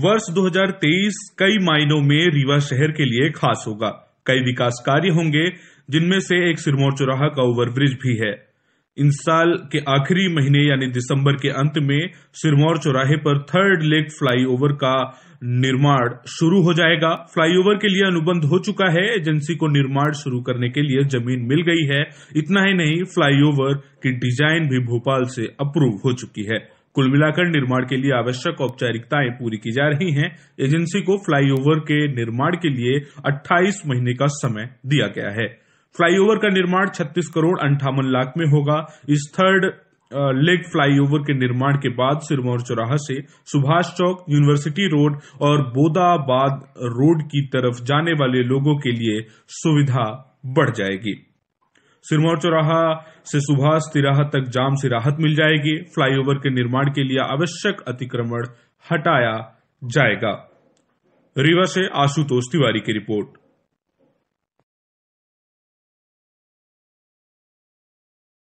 वर्ष 2023 कई मायनों में रीवा शहर के लिए खास होगा कई विकास कार्य होंगे जिनमें से एक सिरमौर चौराहा का ओवरब्रिज भी है इन साल के आखिरी महीने यानी दिसंबर के अंत में सिरमौर चौराहे पर थर्ड लेग फ्लाईओवर का निर्माण शुरू हो जाएगा फ्लाईओवर के लिए अनुबंध हो चुका है एजेंसी को निर्माण शुरू करने के लिए जमीन मिल गई है इतना ही नहीं फ्लाईओवर की डिजाइन भी भोपाल से अप्रूव हो चुकी है कुल मिलाकर निर्माण के लिए आवश्यक औपचारिकताएं पूरी की जा रही हैं एजेंसी को फ्लाईओवर के निर्माण के लिए 28 महीने का समय दिया गया है फ्लाईओवर का निर्माण 36 करोड़ अंठावन लाख में होगा इस थर्ड लेग फ्लाईओवर के निर्माण के बाद सिरमौर चौराहा से सुभाष चौक यूनिवर्सिटी रोड और बोदाबाद रोड की तरफ जाने वाले लोगों के लिए सुविधा बढ़ जाएगी सिरमौर चौराहा से सुभाष तिराहा तक जाम से राहत मिल जाएगी फ्लाईओवर के निर्माण के लिए आवश्यक अतिक्रमण हटाया जाएगा रीवा से आशुतोष तिवारी की रिपोर्ट